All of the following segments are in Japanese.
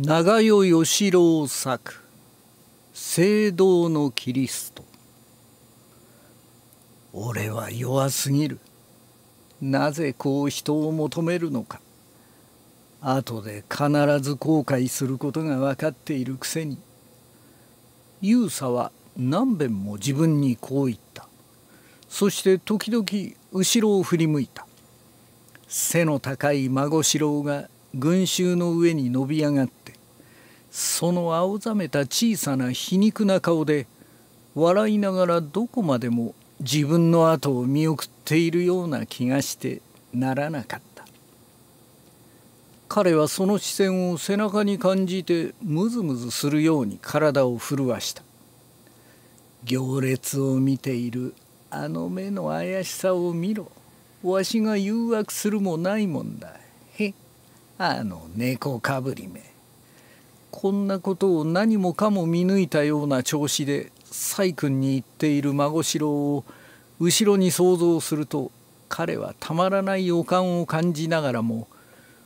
長与義郎作「聖堂のキリスト」俺は弱すぎるなぜこう人を求めるのか後で必ず後悔することが分かっているくせに勇者は何べんも自分にこう言ったそして時々後ろを振り向いた背の高い孫四郎が群衆の上に伸び上がったその青ざめた小さな皮肉な顔で笑いながらどこまでも自分の後を見送っているような気がしてならなかった彼はその視線を背中に感じてムズムズするように体を震わした行列を見ているあの目の怪しさを見ろわしが誘惑するもないもんだへあの猫かぶり目こんなことを何もかも見抜いたような調子で細君に言っている孫四郎を後ろに想像すると彼はたまらない予感を感じながらも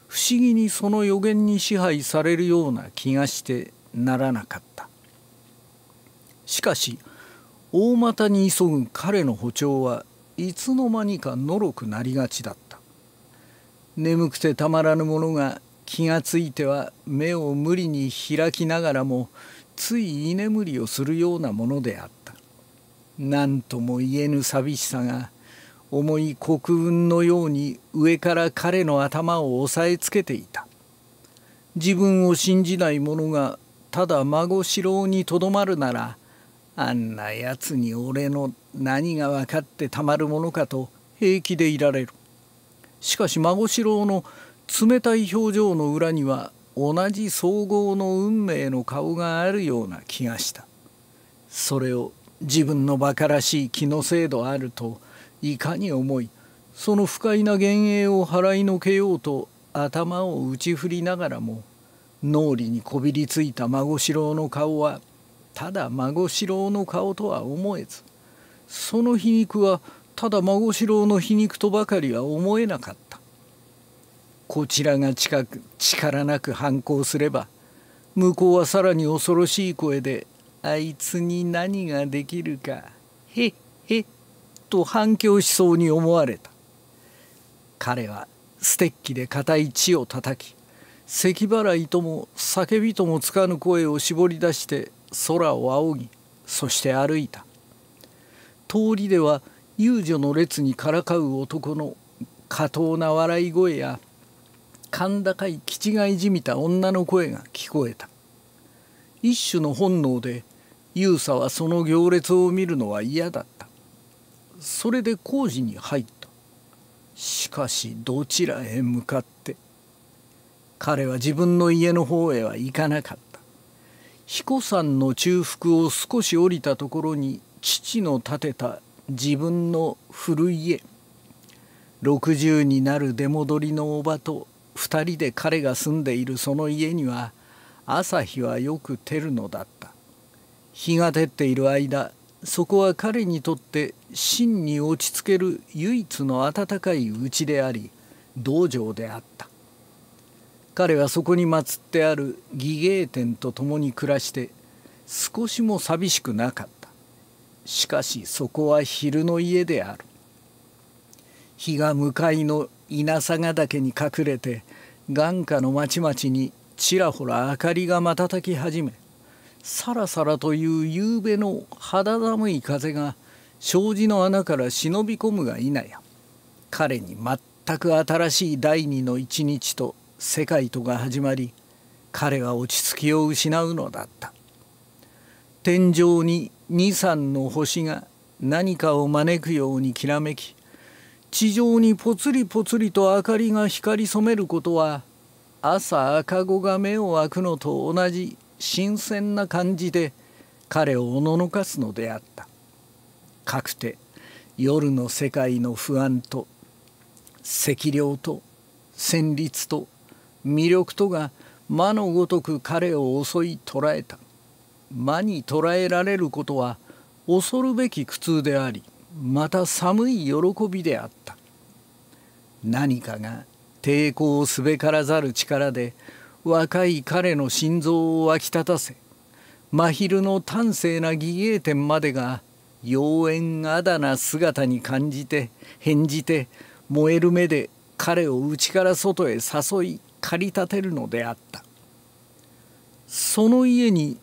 不思議にその予言に支配されるような気がしてならなかったしかし大股に急ぐ彼の歩調はいつの間にかのろくなりがちだった眠くてたまらぬものが気がついては目を無理に開きながらもつい居眠りをするようなものであった何とも言えぬ寂しさが重い国雲のように上から彼の頭を押さえつけていた自分を信じない者がただ孫四郎にとどまるならあんなやつに俺の何が分かってたまるものかと平気でいられるしかし孫四郎の冷たい表情の裏には同じ総合の運命の顔があるような気がしたそれを自分の馬鹿らしい気のせい度あるといかに思いその不快な幻影を払いのけようと頭を打ち振りながらも脳裏にこびりついた孫四郎の顔はただ孫四郎の顔とは思えずその皮肉はただ孫四郎の皮肉とばかりは思えなかっこちらが近く力なく反抗すれば向こうはさらに恐ろしい声であいつに何ができるかへっへっと反響しそうに思われた彼はステッキで固い血を叩き咳払いとも叫びともつかぬ声を絞り出して空を仰ぎそして歩いた通りでは遊女の列にからかう男の過当な笑い声や甲高い気違いじみた女の声が聞こえた一種の本能で勇さはその行列を見るのは嫌だったそれで工事に入ったしかしどちらへ向かって彼は自分の家の方へは行かなかった彦山の中腹を少し降りたところに父の建てた自分の古い家60になる出戻りのおばと2人で彼が住んでいるその家には朝日はよく照るのだった日が照っている間そこは彼にとって真に落ち着ける唯一の温かい家であり道場であった彼はそこに祀ってある義芸店と共に暮らして少しも寂しくなかったしかしそこは昼の家である日が向かいの稲佐ヶ岳に隠れて眼下の町々にちらほら明かりが瞬き始めさらさらという夕べの肌寒い風が障子の穴から忍び込むが否や彼に全く新しい第二の一日と世界とが始まり彼は落ち着きを失うのだった天井に二三の星が何かを招くようにきらめき地上にぽつりぽつりと明かりが光り染めることは朝赤子が目を開くのと同じ新鮮な感じで彼をおののかすのであったかくて夜の世界の不安と赤涼と旋律と魅力とが魔のごとく彼を襲い捉えた魔に捕らえられることは恐るべき苦痛でありまた寒い喜びであった何かが抵抗すべからざる力で若い彼の心臓を沸き立たせ真昼の端正な義英店までが妖艶あだな姿に感じて返じて燃える目で彼を内から外へ誘い駆り立てるのであったその家に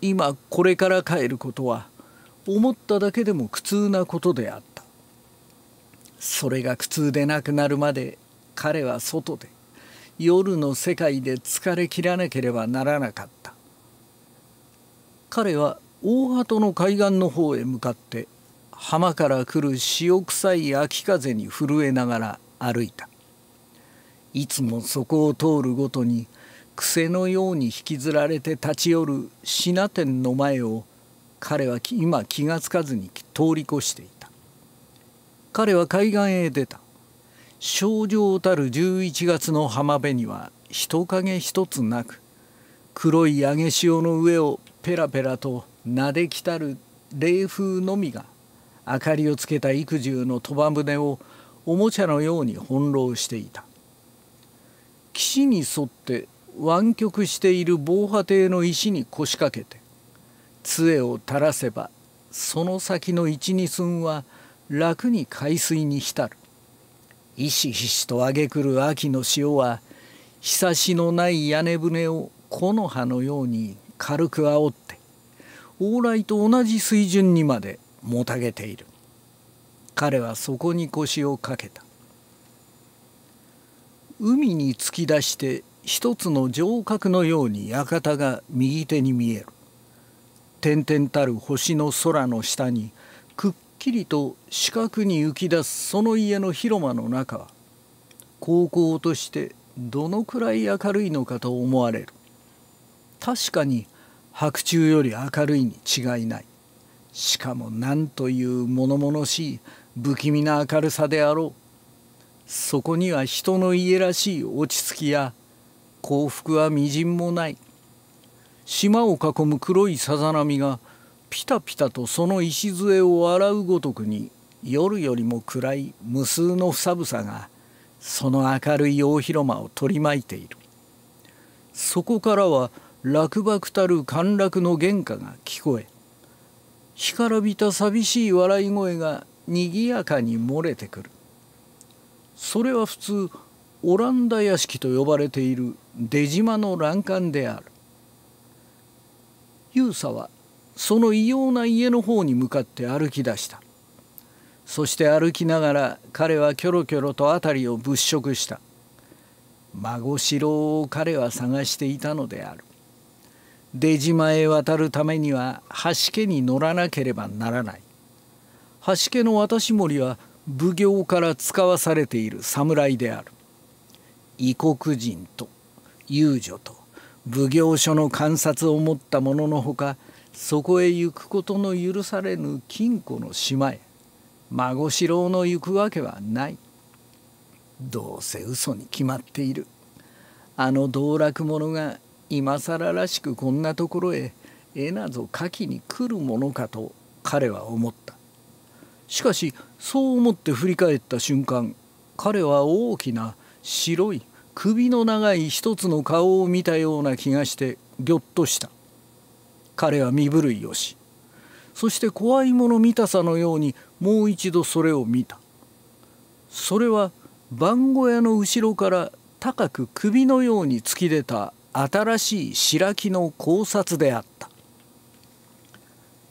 今これから帰ることは思っただけでも苦痛なことであったそれが苦痛でなくなるまで彼は外で夜の世界で疲れ切らなければならなかった彼は大鳩の海岸の方へ向かって浜から来る潮臭い秋風に震えながら歩いたいつもそこを通るごとに癖のように引きずられて立ち寄る品店の前を彼は今気がつかずに通り越していた彼は海岸へ出た症状たる11月の浜辺には人影一つなく黒い揚げ潮の上をペラペラとなできたる冷風のみが明かりをつけた育児の鳥羽船をおもちゃのように翻弄していた岸に沿って湾曲している防波堤の石に腰掛けて杖を垂らせばその先の一二寸は楽に海水に浸る。ひしひしとあげくる秋の潮はひさしのない屋根船を木の葉のように軽く煽って往来と同じ水準にまでもたげている彼はそこに腰をかけた海に突き出して一つの城郭のように館が右手に見える点々たる星の空の下にくっきりと四角に浮き出すその家の広間の中は高校としてどのくらい明るいのかと思われる確かに白昼より明るいに違いないしかも何という物々しい不気味な明るさであろうそこには人の家らしい落ち着きや幸福はみじんもない島を囲む黒いさざ波がピタピタとその礎を洗うごとくに夜よりも暗い無数の房さがその明るい大広間を取り巻いているそこからは落幕たる陥落の原価が聞こえ干からびた寂しい笑い声がにぎやかに漏れてくるそれは普通オランダ屋敷と呼ばれている出島の欄干である勇者はその異様な家の方に向かって歩き出したそして歩きながら彼はキョロキョロと辺りを物色した孫四郎を彼は探していたのである出島へ渡るためには橋家に乗らなければならない橋家の渡し森は奉行から使わされている侍である異国人と遊女と奉行所の観察を持った者のほかそこへ行くことの許されぬ金庫の島へ孫四郎の行くわけはないどうせ嘘に決まっているあの道楽者が今更らしくこんなところへ絵なぞ描きに来るものかと彼は思ったしかしそう思って振り返った瞬間彼は大きな白い首の長い一つの顔を見たような気がしてぎょっとした彼は身震いをしそして怖いもの見たさのようにもう一度それを見たそれは番小屋の後ろから高く首のように突き出た新しい白木の考察であった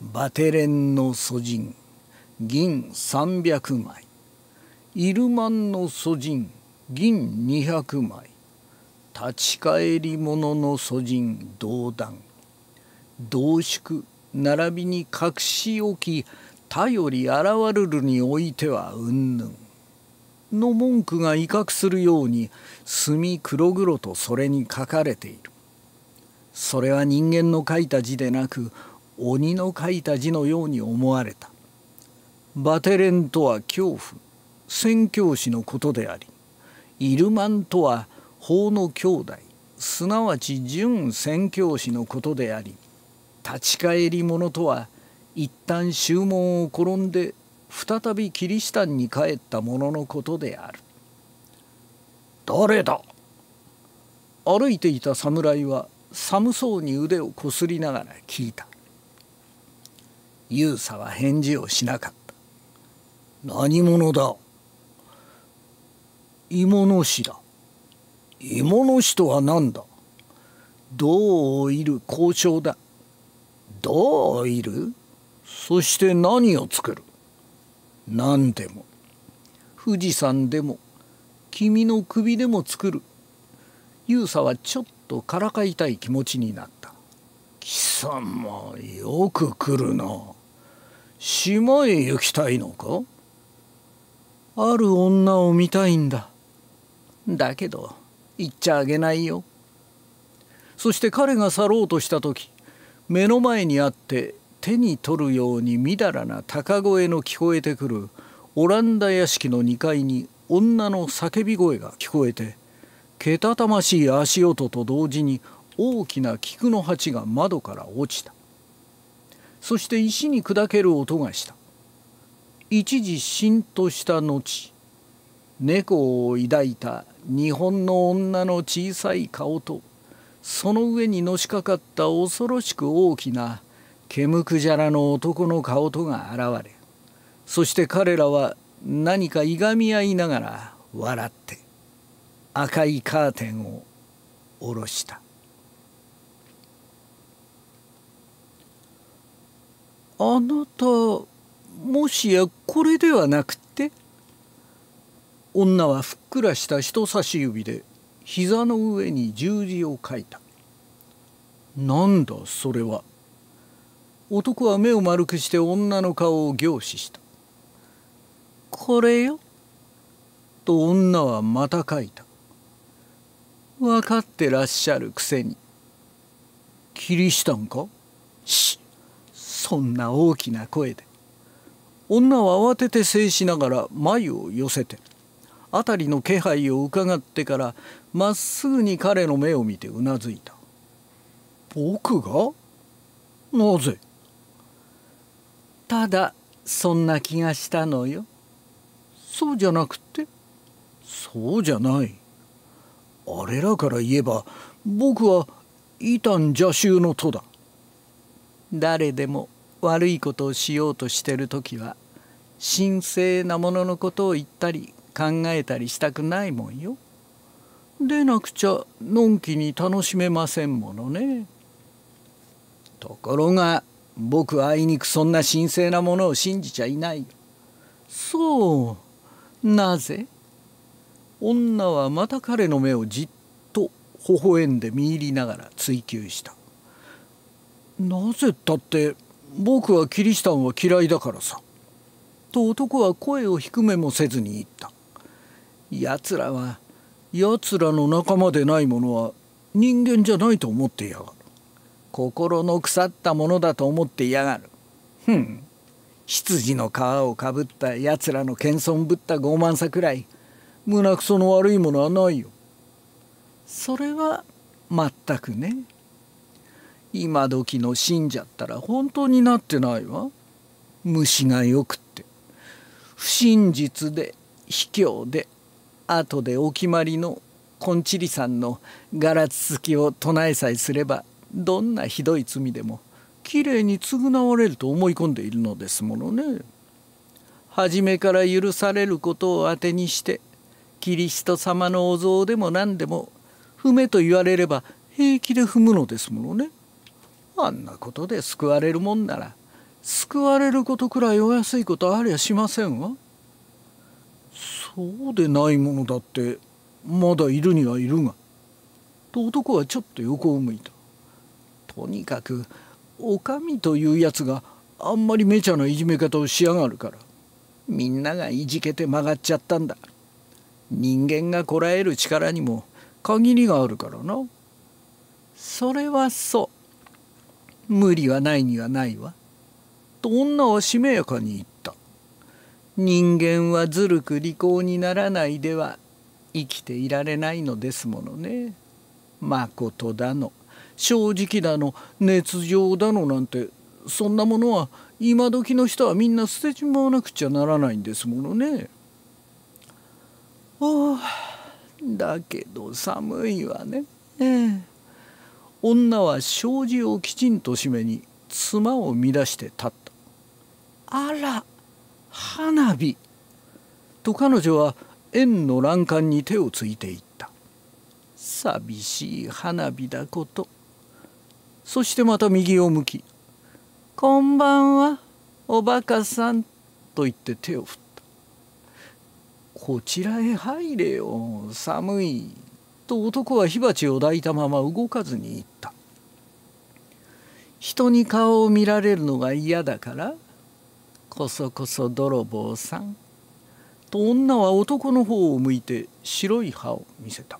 バテレンの素人銀300枚イルマンの素人銀200枚立ち返り者の祖人同断同縮並びに隠し置き頼り現るるにおいてはうんぬんの文句が威嚇するように墨黒々とそれに書かれているそれは人間の書いた字でなく鬼の書いた字のように思われたバテレンとは恐怖宣教師のことでありイルマンとは法の兄弟すなわち準宣教師のことであり立ち返り者とは一旦宗門を転んで再びキリシタンに帰った者のことである誰だ歩いていた侍は寒そうに腕をこすりながら聞いた勇者は返事をしなかった何者だ芋の師だ芋のしとは何だどういる交渉だどういるそして何を作る何でも富士山でも君の首でも作る勇さはちょっとからかいたい気持ちになった貴様よく来るな島へ行きたいのかある女を見たいんだだけど言っちゃあげないよ。そして彼が去ろうとした時目の前にあって手に取るようにみだらな高声の聞こえてくるオランダ屋敷の2階に女の叫び声が聞こえてけたたましい足音と同時に大きな菊の鉢が窓から落ちたそして石に砕ける音がした一時しんとした後猫を抱いた日本の女の小さい顔とその上にのしかかった恐ろしく大きな毛むくじゃらの男の顔とが現れそして彼らは何かいがみ合いながら笑って赤いカーテンを下ろした「あなたもしやこれではなくて」女はふっくらした人差し指で膝の上に十字を書いた。なんだそれは。男は目を丸くして女の顔を凝視した。これよ。と女はまた書いた。分かってらっしゃるくせに。キリシタンかし、そんな大きな声で。女は慌てて制しながら眉を寄せてる。辺りの気配をうかがってからまっすぐに彼の目を見てうなずいた僕がなぜただそんな気がしたのよそうじゃなくてそうじゃないあれらから言えば僕は異端邪衆の徒だ誰でも悪いことをしようとしてる時は神聖なもののことを言ったり考えたりしたくないもんよ。でなくちゃのんきに楽しめませんものね。ところが僕はあいにくそんな神聖なものを信じちゃいないよ。そうなぜ女はまた彼の目をじっと微笑んで見入りながら追求した。なぜだって僕はキリシタンは嫌いだからさ。と男は声を低めもせずに言った。やつらはやつらの仲間でないものは人間じゃないと思ってやがる心の腐ったものだと思ってやがるふん羊の皮をかぶったやつらの謙遜ぶった傲慢さくらい胸くその悪いものはないよそれは全くね今時の信者ったら本当になってないわ虫がよくって不真実で卑怯で後でお決まりのこんちりさんのガラツツキを唱えさえすればどんなひどい罪でもきれいに償われると思い込んでいるのですものね。初めから許されることをあてにしてキリスト様のお像でも何でも踏めと言われれば平気で踏むのですものね。あんなことで救われるもんなら救われることくらいお安いことありゃしませんわ。そうでないものだってまだいるにはいるが」と男はちょっと横を向いた。とにかくお上というやつがあんまりめちゃないじめ方をしやがるからみんながいじけて曲がっちゃったんだ。人間がこらえる力にも限りがあるからな。それはそう。無理はないにはないわ。と女はしめやかに言っ人間はずるく利口にならないでは生きていられないのですものね。まことだの正直だの熱情だのなんてそんなものは今時の人はみんな捨てちまわなくちゃならないんですものね。あだけど寒いわね。ええ、女は障子をきちんと閉めに妻を乱して立った。あら花火と彼女は円の欄干に手をついていった寂しい花火だことそしてまた右を向き「こんばんはおバカさん」と言って手を振った「こちらへ入れよ寒い」と男は火鉢を抱いたまま動かずにいった人に顔を見られるのが嫌だからこそこそ泥棒さん」と女は男の方を向いて白い歯を見せた。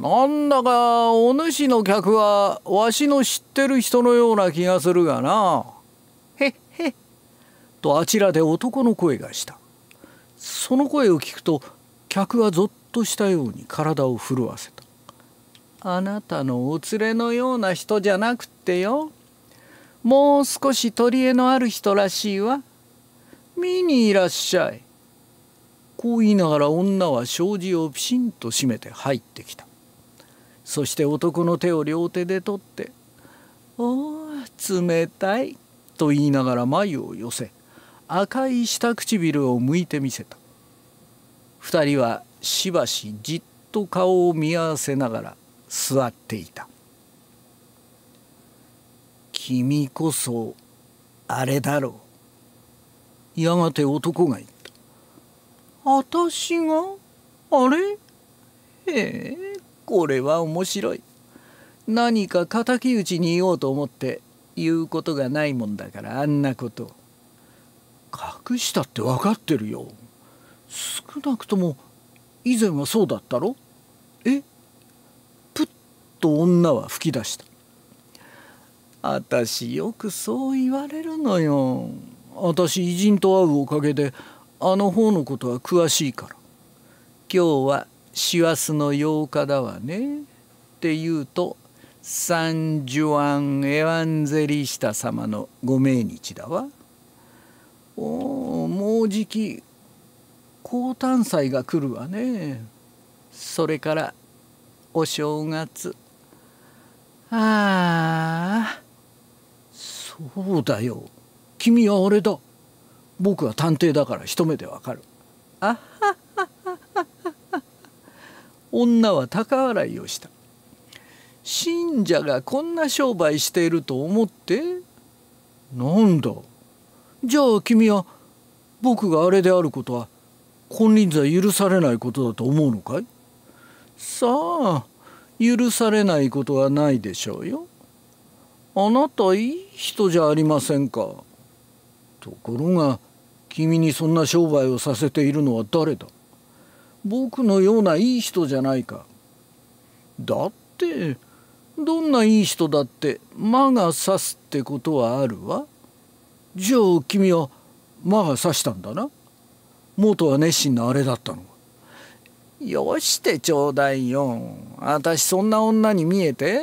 なんだかお主の客はわしの知ってる人のような気がするがな。へっへっ。とあちらで男の声がした。その声を聞くと客はぞっとしたように体を震わせた。あなたのお連れのような人じゃなくってよ。もう少し取り柄のある人らしいわ。見にいらっしゃい。こう言いながら女は障子をピシンと閉めて入ってきた。そして男の手を両手で取って「おお冷たい」と言いながら眉を寄せ赤い下唇を向いてみせた2人はしばしじっと顔を見合わせながら座っていた。君こそあれだろう。やがて男が言った。私があれへえ、これは面白い。何か敵討ちにいようと思って言うことがないもんだからあんなこと。隠したって分かってるよ。少なくとも以前はそうだったろえプッと女は吹き出した。私よくそう言われるのよ私偉人と会うおかげであの方のことは詳しいから今日は師走の8日だわねって言うとサン・ジュアン・エワンゼリシタ様のご命日だわおもうじき高誕祭が来るわねそれからお正月ああそうだよ君はあれだ僕は探偵だから一目でわかるあははははは女は高笑いをした信者がこんな商売していると思ってなんだじゃあ君は僕があれであることは金輪際許されないことだと思うのかいさあ許されないことはないでしょうよあなたいい人じゃありませんか。ところが君にそんな商売をさせているのは誰だ僕のようないい人じゃないか。だってどんないい人だって魔が差すってことはあるわ。じゃあ君は魔が差したんだな。元は熱心なあれだったのよしてちょうだいよ。あたしそんな女に見えて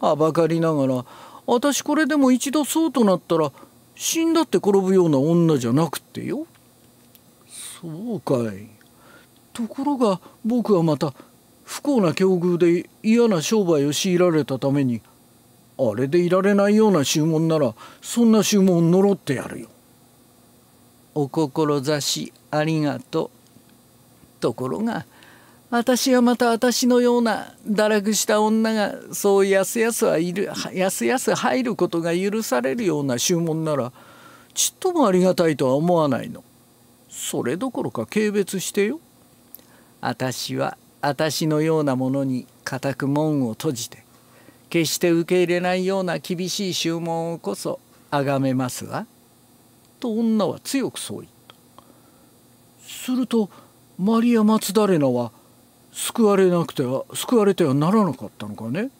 はばかりながら私これでも一度そうとなったら死んだって転ぶような女じゃなくってよ。そうかい。ところが僕はまた不幸な境遇で嫌な商売を強いられたためにあれでいられないような注文ならそんな注文呪ってやるよ。お志ありがとう。ところが私はまた私のような堕落した女がそうやすやすはいるやすやす入ることが許されるような注文ならちっともありがたいとは思わないの。それどころか軽蔑してよ。私は私のようなものに固く門を閉じて決して受け入れないような厳しい注文をこそ崇めますわ」と女は強くそう言った。するとマリア・松ダレナは救われなくては救われてはならなかったのかね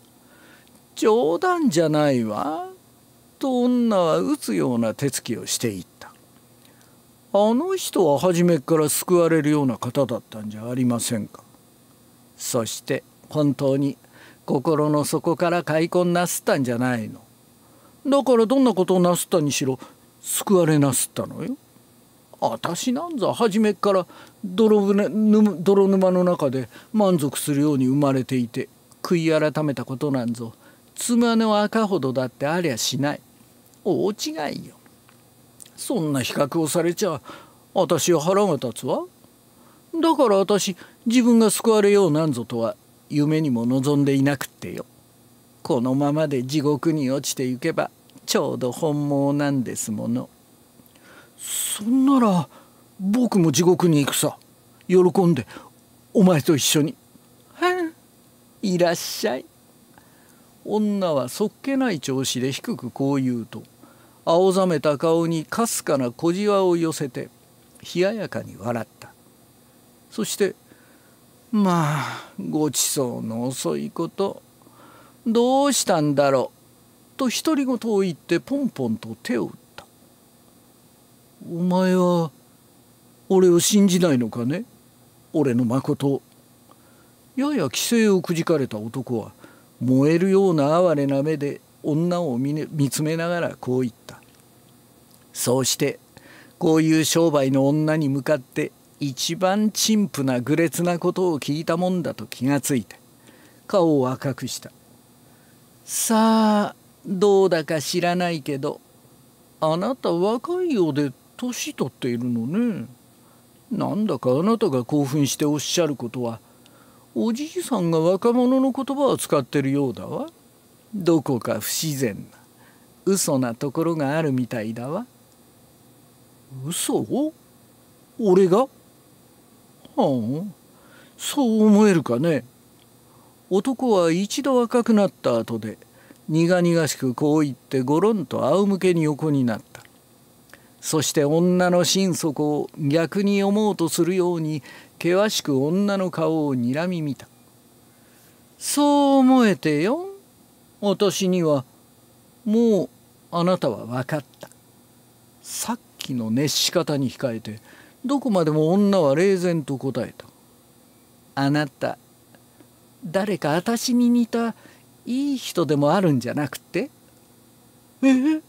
冗談じゃないわ」と女は打つような手つきをしていったあの人は初めから救われるような方だったんじゃありませんかそして本当に心の底から開墾なすったんじゃないのだからどんなことをなすったにしろ救われなすったのよ私なんざ初めっから泥船泥沼の中で満足するように生まれていて悔い改めたことなんぞ妻の赤ほどだってありゃしない大違いよそんな比較をされちゃ私は腹が立つわだから私自分が救われようなんぞとは夢にも望んでいなくってよこのままで地獄に落ちてゆけばちょうど本望なんですもの。そんなら僕も地獄に行くさ喜んでお前と一緒に、はあ、いらっしゃい女はそっけない調子で低くこう言うと青ざめた顔にかすかな小じわを寄せて冷ややかに笑ったそして「まあごちそうの遅いことどうしたんだろう」と独り言を言ってポンポンと手を打った。お前は俺を信じないのかね俺の誠やや規制をくじかれた男は燃えるような哀れな目で女を見,、ね、見つめながらこう言ったそうしてこういう商売の女に向かって一番陳腐な愚劣なことを聞いたもんだと気がついて顔を赤くしたさあどうだか知らないけどあなた若いようで年取っているのねなんだかあなたが興奮しておっしゃることはおじいさんが若者の言葉を使ってるようだわどこか不自然な嘘なところがあるみたいだわ嘘俺がはあそう思えるかね男は一度若くなった後で苦々しくこう言ってごろんと仰向けに横になったそして女の心底を逆に思うとするように険しく女の顔をにらみ見たそう思えてよ私にはもうあなたは分かったさっきの熱し方に控えてどこまでも女は冷然と答えたあなた誰か私に似たいい人でもあるんじゃなくてええ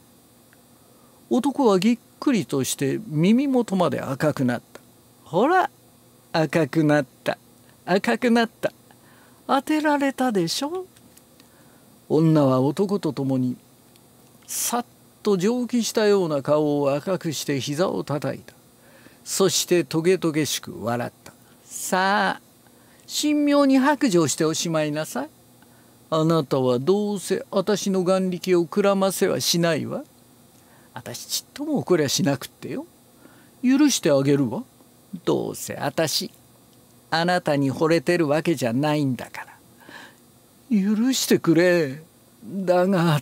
男はぎっくりとして耳元まで赤くなったほら赤くなった赤くなった当てられたでしょ女は男と共にさっと蒸気したような顔を赤くして膝をたたいたそしてトゲトゲしく笑ったさあ神妙に白状しておしまいなさいあなたはどうせ私の眼力をくらませはしないわ。私ちっとも遅れしなくってよ許してあげるわどうせ私あなたに惚れてるわけじゃないんだから許してくれだが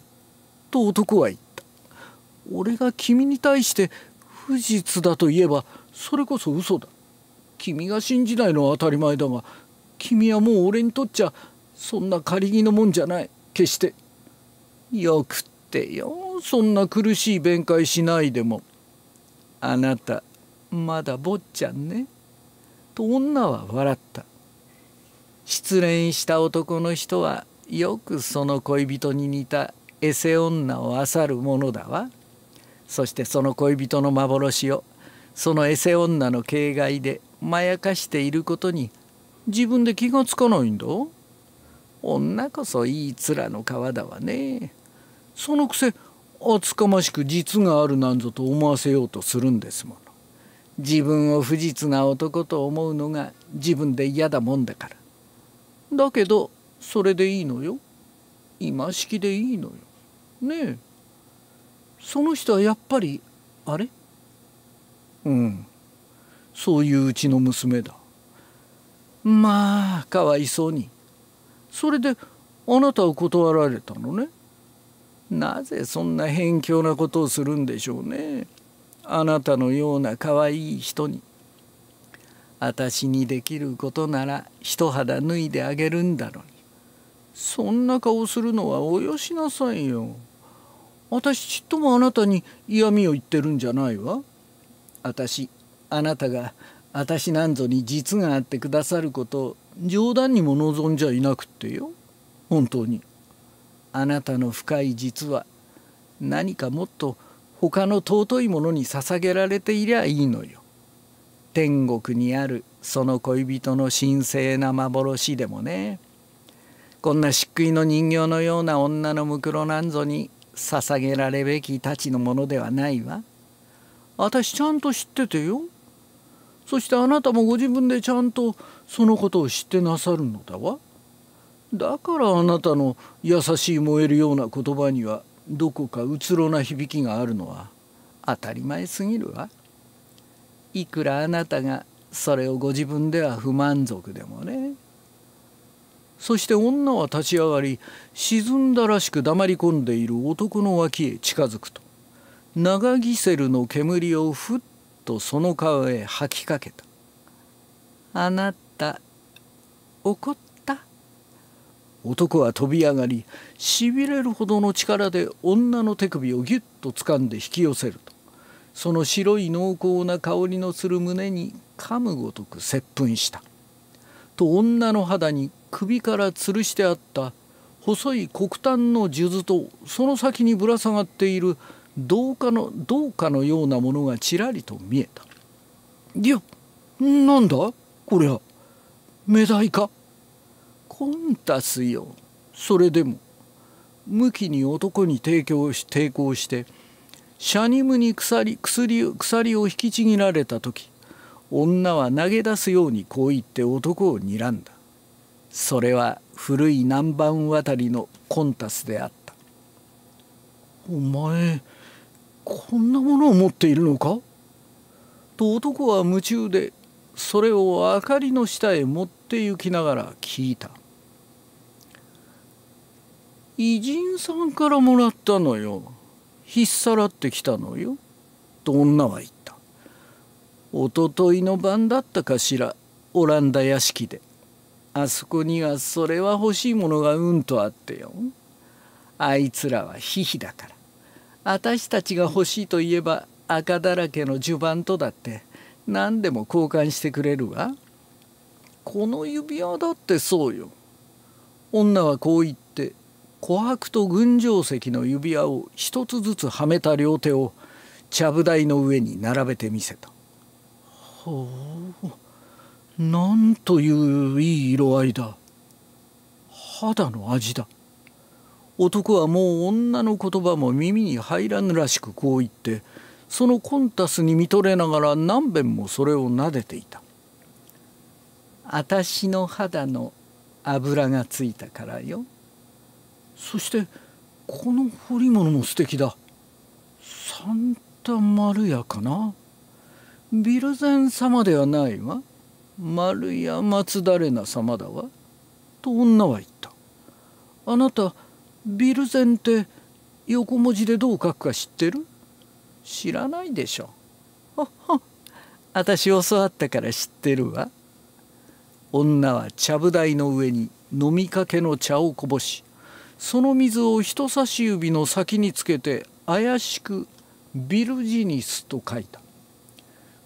と男は言った俺が君に対して不実だと言えばそれこそ嘘だ君が信じないのは当たり前だが君はもう俺にとっちゃそんな仮気のもんじゃない決してよくてよそんな苦しい弁解しないでもあなたまだ坊ちゃんね」と女は笑った失恋した男の人はよくその恋人に似たエセ女を漁るものだわそしてその恋人の幻をそのエセ女の形骸でまやかしていることに自分で気がつかないんだ女こそいい面の皮だわね。そのくせ厚かましく実があるなんぞと思わせようとするんですもの自分を不実な男と思うのが自分で嫌だもんだからだけどそれでいいのよ今式でいいのよねえその人はやっぱりあれうんそういううちの娘だまあかわいそうにそれであなたを断られたのねなぜそんな偏境なことをするんでしょうねあなたのような可愛い人に私にできることなら一肌脱いであげるんだのにそんな顔するのはおよしなさいよ私ちっともあなたに嫌味を言ってるんじゃないわ私あなたが私なんぞに実があってくださることを冗談にも望んじゃいなくってよ本当に。あなたの深い実は何かもっと他の尊いものに捧げられていりゃいいのよ。天国にあるその恋人の神聖な幻でもね。こんな漆喰の人形のような女のむくろなんぞに捧げられべきたちのものではないわ。私ちゃんと知っててよ。そしてあなたもご自分でちゃんとそのことを知ってなさるのだわ。だからあなたの優しい燃えるような言葉にはどこかうつろな響きがあるのは当たり前すぎるわ。いくらあなたがそれをご自分では不満足でもね。そして女は立ち上がり沈んだらしく黙り込んでいる男の脇へ近づくと長ギセルの煙をふっとその顔へ吐きかけた。あなた怒っ男は飛び上がりしびれるほどの力で女の手首をぎゅっと掴んで引き寄せるとその白い濃厚な香りのする胸に噛むごとく接吻したと女の肌に首から吊るしてあった細い黒炭の数珠とその先にぶら下がっている銅貨の銅貨のようなものがちらりと見えた。いやなんだこりゃ目鯛かコンタスよそれでも無気に男に提供し抵抗してシャニムに鎖鎖を引きちぎられた時女は投げ出すようにこう言って男を睨んだそれは古い南蛮渡りのコンタスであった「お前こんなものを持っているのか?」と男は夢中でそれを明かりの下へ持って行きながら聞いた。偉人さんからもらったのよひっさらってきたのよ」と女は言った「おとといの晩だったかしらオランダ屋敷であそこにはそれは欲しいものがうんとあってよあいつらはヒヒだから私たちが欲しいといえば赤だらけの襦袢とだって何でも交換してくれるわこの指輪だってそうよ女はこう言った琥珀と群青石の指輪を一つずつはめた両手をちゃぶ台の上に並べてみせたほうなんといういい色合いだ肌の味だ男はもう女の言葉も耳に入らぬらしくこう言ってそのコンタスに見とれながら何べんもそれを撫でていた「あたしの肌の油がついたからよ」。そしてこの彫り物も素敵だサンタマルヤかなビルゼン様ではないわ丸マツダレナ様だわと女は言ったあなたビルゼンって横文字でどう書くか知ってる知らないでしょあた 私教わったから知ってるわ女はちゃぶ台の上に飲みかけの茶をこぼしその水を人差し指の先につけて怪しくビルジニスと書いた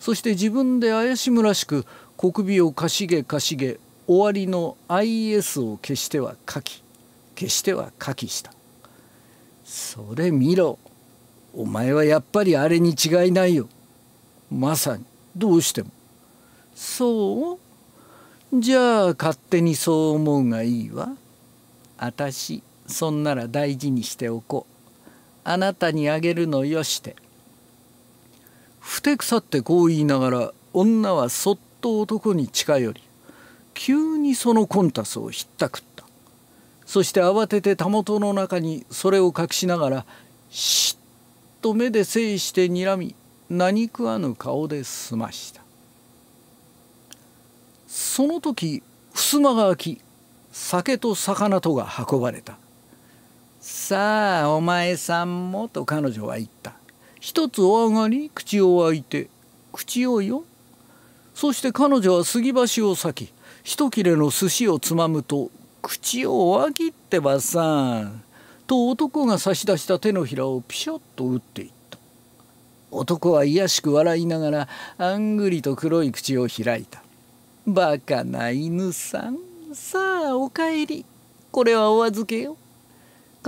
そして自分で怪しむらしく小首をかしげかしげ終わりの IS を消しては書き消しては書きしたそれ見ろお前はやっぱりあれに違いないよまさにどうしてもそうじゃあ勝手にそう思うがいいわあたしそんなら大事にしておこうあなたにあげるのよして」ふてくさってこう言いながら女はそっと男に近寄り急にそのコンタスをひったくったそして慌ててたもとの中にそれを隠しながらしっと目で制してにらみ何食わぬ顔で済ましたその時襖が開き酒と魚とが運ばれた。さあお前さんも」と彼女は言った一つお上がり口を開いて口をよそして彼女は杉橋を裂き一切れの寿司をつまむと口を輪切ってばさと男が差し出した手のひらをピシャッと打っていった男は卑しく笑いながらあんぐりと黒い口を開いた「バカな犬さんさあお帰りこれはお預けよ」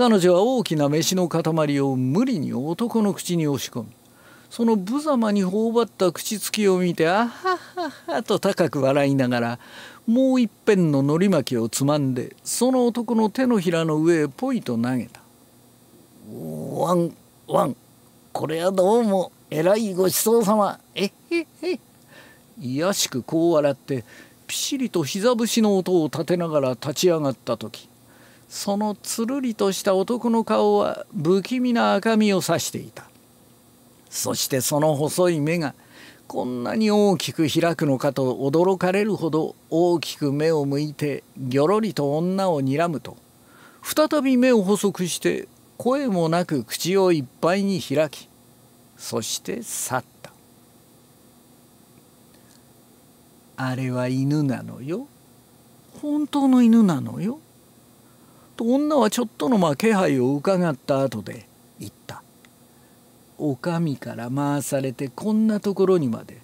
彼女は大きな飯の塊を無理に男の口に押し込みその無様に頬張った口つきを見てあはははと高く笑いながらもう一遍ののり巻きをつまんでその男の手のひらの上へポイと投げた「ワンワンこれはどうもえらいごちそうさまえっへっへ」いやしくこう笑ってピシリと膝節の音を立てながら立ち上がった時そのつるりとした男の顔は不気味な赤みを指していたそしてその細い目がこんなに大きく開くのかと驚かれるほど大きく目を向いてぎょろりと女をにらむと再び目を細くして声もなく口をいっぱいに開きそして去ったあれは犬なのよ本当の犬なのよと女はちょっとのまあ気配を伺った後で言った「お上から回されてこんなところにまで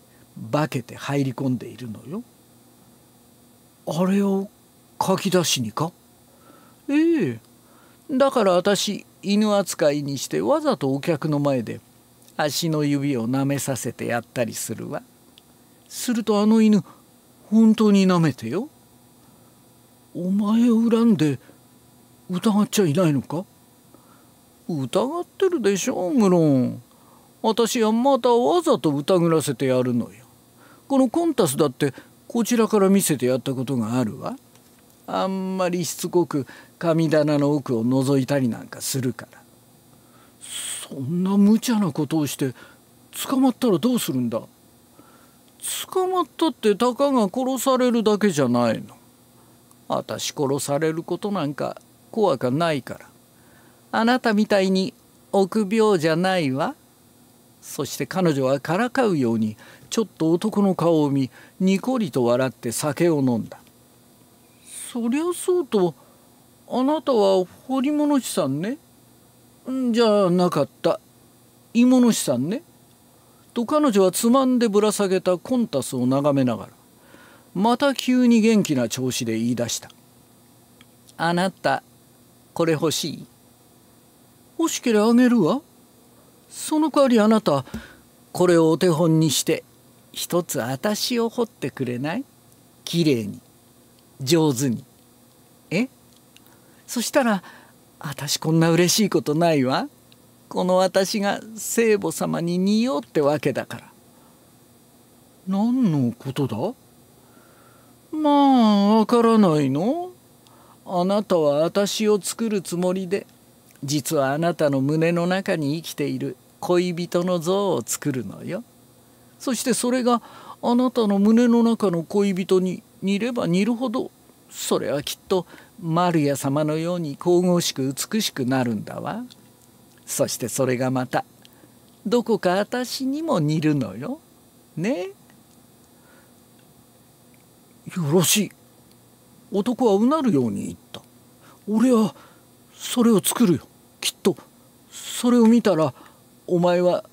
化けて入り込んでいるのよ」あれを書き出しにかええだから私犬扱いにしてわざとお客の前で足の指を舐めさせてやったりするわするとあの犬本当に舐めてよお前を恨んで疑っちゃいないのか疑ってるでしょ無論私はまたわざと疑らせてやるのよこのコンタスだってこちらから見せてやったことがあるわあんまりしつこく神棚の奥を覗いたりなんかするからそんな無茶なことをして捕まったらどうするんだ捕まったってたかが殺されるだけじゃないの私殺されることなんか怖がないからあなたみたいに臆病じゃないわそして彼女はからかうようにちょっと男の顔を見にこりと笑って酒を飲んだそりゃそうとあなたは堀物師さんねじゃなかった鋳物師さんねと彼女はつまんでぶら下げたコンタスを眺めながらまた急に元気な調子で言い出した「あなたこれ欲しい欲しけりゃあげるわその代わりあなたこれをお手本にして一つ私を掘ってくれないきれいに上手にえそしたら私こんな嬉しいことないわこの私が聖母様に似ようってわけだから何のことだまあわからないのあなたは私を作るつもりで実はあなたの胸の中に生きている恋人の像を作るのよ。そしてそれがあなたの胸の中の恋人に似れば似るほどそれはきっとマルヤ様のように神々しく美しくなるんだわ。そしてそれがまたどこか私にも似るのよ。ねよろしい男はうなるように言った俺はそれを作るよきっとそれを見たらお前は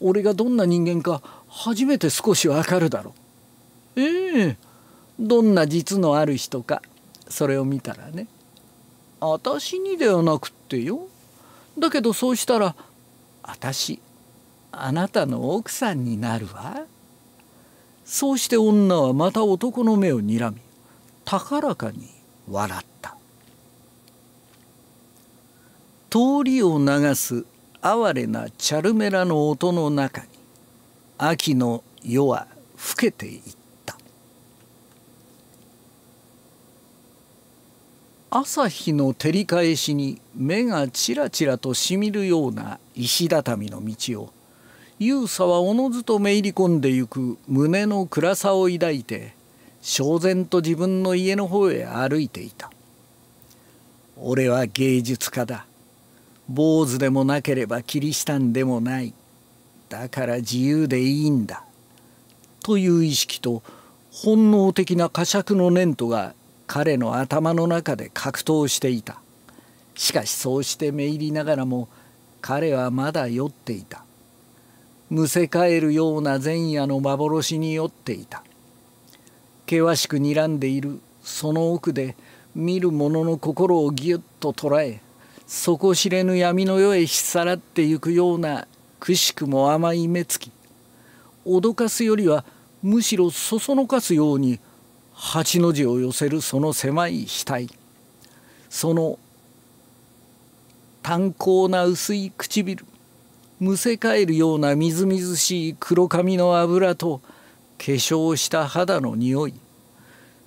俺がどんな人間か初めて少しわかるだろうええどんな実のある人かそれを見たらね私にではなくってよだけどそうしたら私あなたの奥さんになるわそうして女はまた男の目をにらみ高らかに笑った通りを流す哀れなチャルメラの音の中に秋の夜は更けていった朝日の照り返しに目がちらちらとしみるような石畳の道を勇さはおのずとめいり込んでゆく胸の暗さを抱いて焦然と自分の家の方へ歩いていた俺は芸術家だ坊主でもなければキリシタンでもないだから自由でいいんだという意識と本能的な呵責の念とが彼の頭の中で格闘していたしかしそうしてめいりながらも彼はまだ酔っていたむせ返るような前夜の幻に酔っていた険しく睨んでいるその奥で見る者の心をぎゅっと捉え底知れぬ闇の世へ引っさらってゆくようなくしくも甘い目つき脅かすよりはむしろそそのかすように八の字を寄せるその狭い額その炭鉱な薄い唇むせ返るようなみずみずしい黒髪の油と化粧した肌の匂い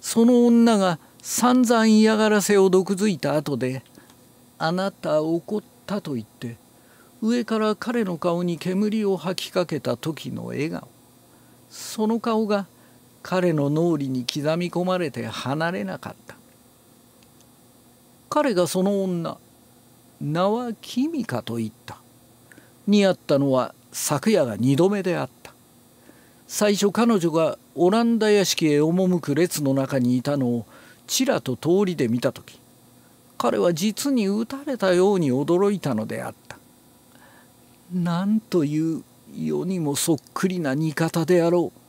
その女が散々嫌がらせを毒づいた後で「あなた怒った」と言って上から彼の顔に煙を吐きかけた時の笑顔その顔が彼の脳裏に刻み込まれて離れなかった彼がその女名は君かと言ったに合ったのは昨夜が2度目であった最初彼女がオランダ屋敷へ赴く列の中にいたのをちらと通りで見た時彼は実に打たれたように驚いたのであったなんという世にもそっくりな味方であろう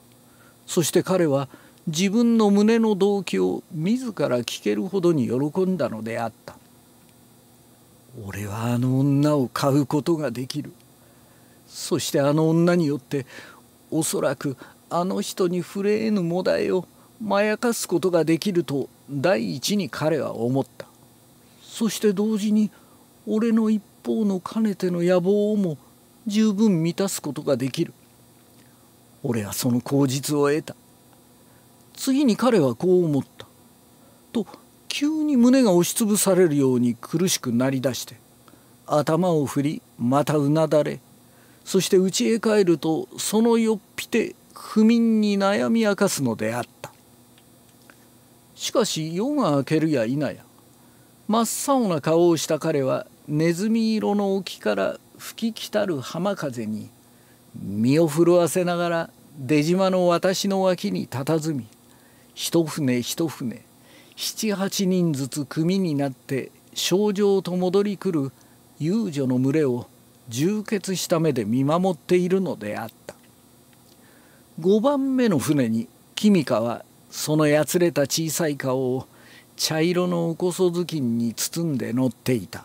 そして彼は自分の胸の動機を自ら聞けるほどに喜んだのであった俺はあの女を買うことができるそしてあの女によっておそらくあの人に触れ得ぬもだえをまやかすことができると第一に彼は思ったそして同時に俺の一方のかねての野望をも十分満たすことができる俺はその口実を得た次に彼はこう思ったと急に胸が押しつぶされるように苦しくなりだして頭を振りまたうなだれそして家へ帰るとそのよっぴて不眠に悩み明かすのであったしかし夜が明けるや否や真っ青な顔をした彼はネズミ色の沖から吹き来たる浜風に身を震わせながら出島の私の脇に佇み一船一船七八人ずつ組になって症状と戻りくる遊女の群れを充血した目で見守っているのであった5番目の船に君香はそのやつれた小さい顔を茶色のおこそ頭巾に包んで乗っていた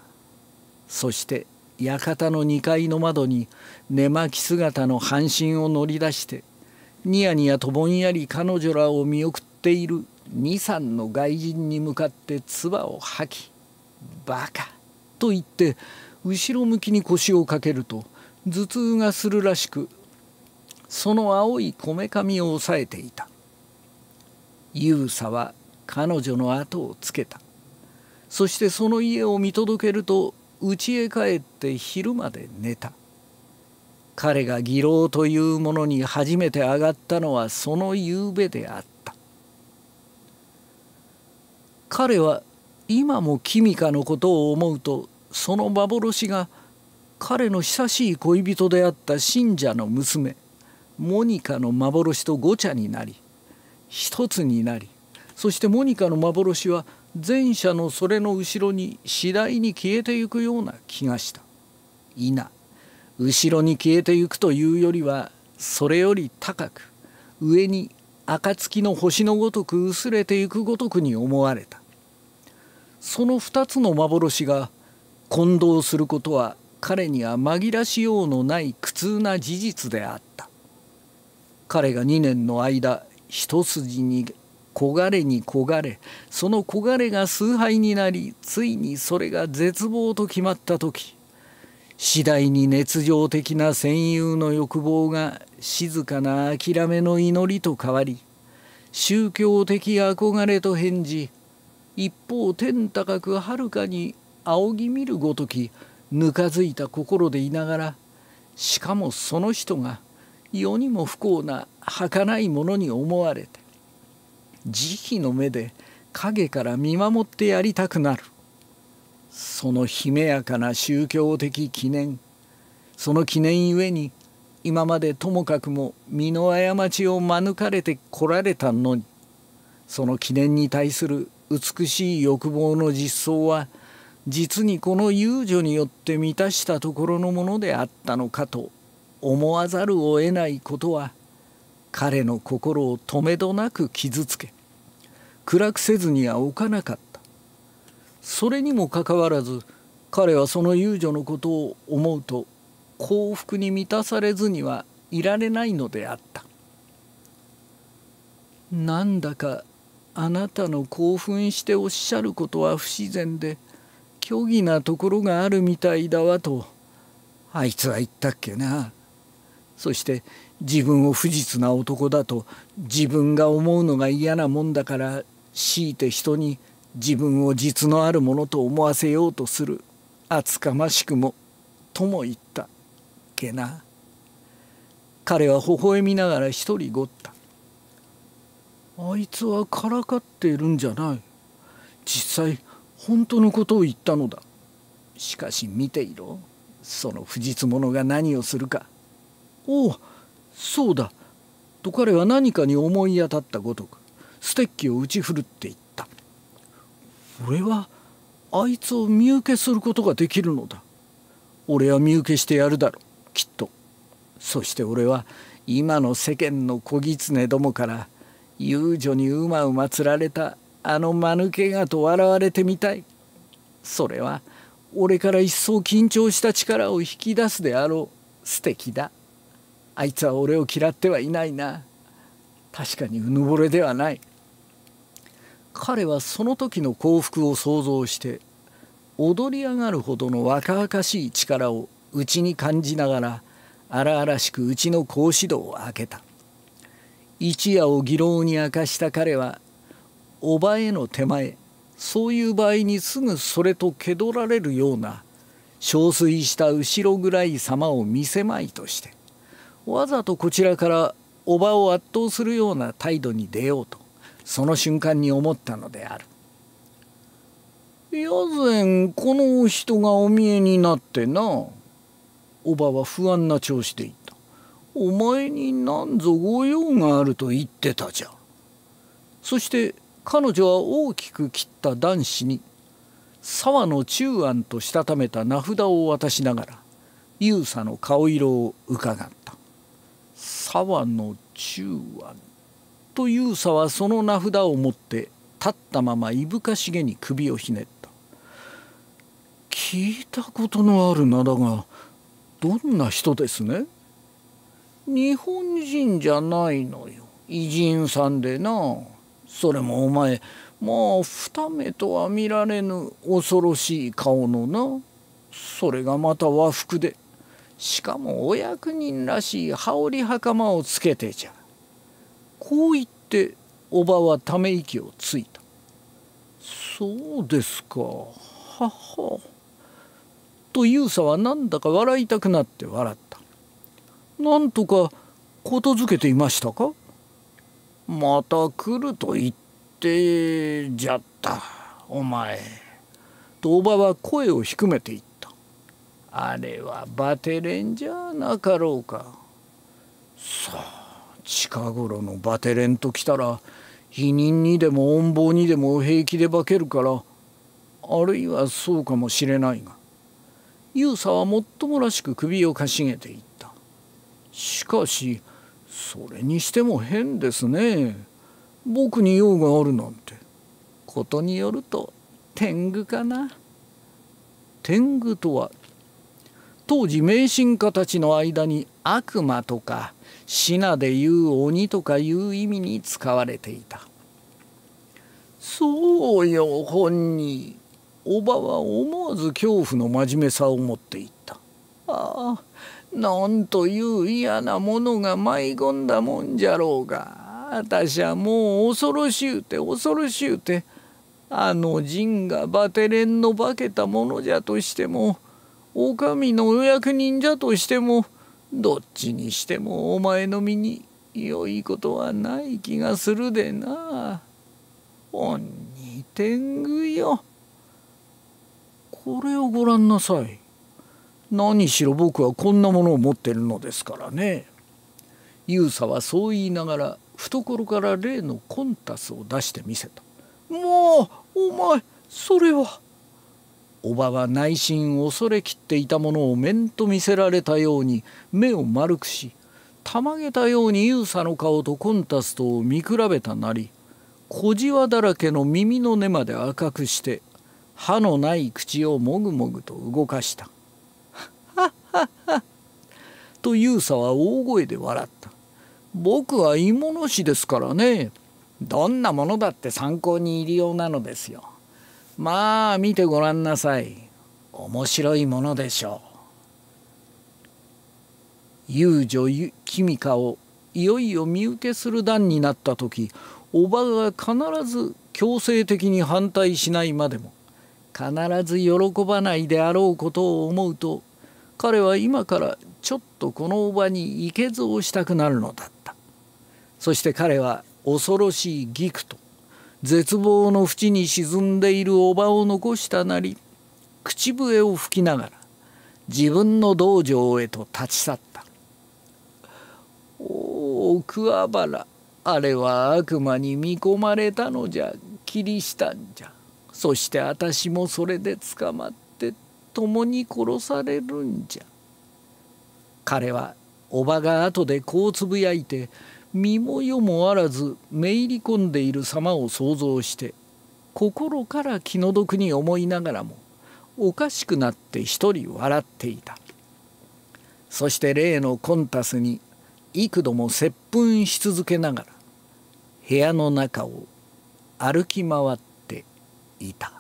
そして館の2階の窓に寝巻き姿の半身を乗り出してニヤニヤとぼんやり彼女らを見送っている23の外人に向かって唾を吐き「バカ」と言って後ろ向きに腰をかけると頭痛がするらしくその青いこめかみを押さえていた勇さは彼女の後をつけたそしてその家を見届けると家へ帰って昼まで寝た彼が義老というものに初めて上がったのはその夕べであった彼は今も君かのことを思うとその幻が彼の久しい恋人であった信者の娘モニカの幻とごちゃになり一つになりそしてモニカの幻は前者のそれの後ろに次第に消えてゆくような気がした。いな後ろに消えてゆくというよりはそれより高く上に暁の星のごとく薄れてゆくごとくに思われたその2つの幻が混同することは彼には紛らしようのない苦痛な事実であった彼が2年の間一筋に焦がれに焦がれその焦がれが崇拝になりついにそれが絶望と決まった時次第に熱情的な戦友の欲望が静かな諦めの祈りと変わり宗教的憧れと返事一方天高くはるかに仰ぎ見るごときぬかづいた心でいながらしかもその人が世にも不幸な儚いものに思われて慈悲の目で影から見守ってやりたくなるその悲めやかな宗教的記念その記念ゆえに今までともかくも身の過ちを免れてこられたのにその記念に対する美しい欲望の実相は実にこの遊女によって満たしたところのものであったのかと思わざるを得ないことは彼の心をとめどなく傷つけ暗くせずには置かなかったそれにもかかわらず彼はその遊女のことを思うと幸福に満たされずにはいられないのであったなんだかあなたの興奮しておっしゃることは不自然で「虚偽なところがあるみたいだわとあいつは言ったっけなそして自分を不実な男だと自分が思うのが嫌なもんだから強いて人に自分を実のあるものと思わせようとする厚かましくもとも言ったっけな彼は微笑みながら一人ごったあいつはからかっているんじゃない実際本当のことを言ったのだしかし見ていろその不実者が何をするかおおそうだと彼は何かに思い当たったごとくステッキを打ち振るって言った俺はあいつを身請けすることができるのだ俺は身請けしてやるだろうきっとそして俺は今の世間の小狐どもから遊女にうまうまつられたあの間抜けがと笑われてみたいそれは俺から一層緊張した力を引き出すであろう素敵だあいつは俺を嫌ってはいないな確かにうぬぼれではない彼はその時の幸福を想像して踊り上がるほどの若々しい力を内に感じながら荒々しくうちの格子戸を開けた一夜を議論に明かした彼はおばへの手前そういう場合にすぐそれと気取られるような憔悴した後ろぐらい様を見せまいとしてわざとこちらからおばを圧倒するような態度に出ようとその瞬間に思ったのである。やぜんこの人がお見えになってな。おばは不安な調子で言った。お前に何ぞ御用があると言ってたじゃ。そして彼女は大きく切った男子に沢の中庵としたためた名札を渡しながら勇佐の顔色をうかがった沢の中庵と勇佐はその名札を持って立ったままいぶかしげに首をひねった聞いたことのある名だがどんな人ですね日本人じゃないのよ偉人さんでなそれもお前まあ二目とは見られぬ恐ろしい顔のなそれがまた和服でしかもお役人らしい羽織袴をつけてじゃこう言っておばはため息をついたそうですかははと勇者はなんだか笑いたくなって笑ったなんとかことづけていましたかまた来ると言ってじゃったお前」とおばは声を低めて言った。あれはバテレンじゃなかろうか。さあ近頃のバテレンときたら否認にでも陰謀にでも平気で化けるからあるいはそうかもしれないがユーサはもっともらしく首をかしげていった。しかしそれにしても変ですね僕に用があるなんてことによると天狗かな天狗とは当時迷信家たちの間に悪魔とか品で言う鬼とかいう意味に使われていたそうよ本人おばは思わず恐怖の真面目さを持っていったああなんという嫌なものが舞い込んだもんじゃろうが私はもう恐ろしゅうて恐ろしゅうてあの陣がバテレンの化けたものじゃとしてもお上のお役人じゃとしてもどっちにしてもお前の身に良いことはない気がするでな。おんに天狗よ。これをご覧なさい。何しろ僕はこんなものを持ってるのですからね。勇者はそう言いながら懐から例のコンタスを出してみせた。もうお前それは。おばは内心恐れきっていたものを面と見せられたように目を丸くし、たまげたように勇者の顔とコンタスとを見比べたなり、小じわだらけの耳の根まで赤くして、歯のない口をもぐもぐと動かした。とユ者サは大声で笑った。僕は芋の師ですからね。どんなものだって参考に入りようなのですよ。まあ見てごらんなさい。面白いものでしょう。遊女君香をいよいよ身請けする段になった時おばが必ず強制的に反対しないまでも必ず喜ばないであろうことを思うと彼は今からちょっとこのおばに池蔵をしたくなるのだったそして彼は恐ろしいギクと絶望の淵に沈んでいるおばを残したなり口笛を吹きながら自分の道場へと立ち去った「おお桑原あれは悪魔に見込まれたのじゃ切りしたんじゃそして私もそれで捕まった。共に殺されるんじゃ。彼はおばが後でこうつぶやいて身も世もあらずめいり込んでいる様を想像して心から気の毒に思いながらもおかしくなって一人笑っていたそして例のコンタスに幾度も接吻し続けながら部屋の中を歩き回っていた。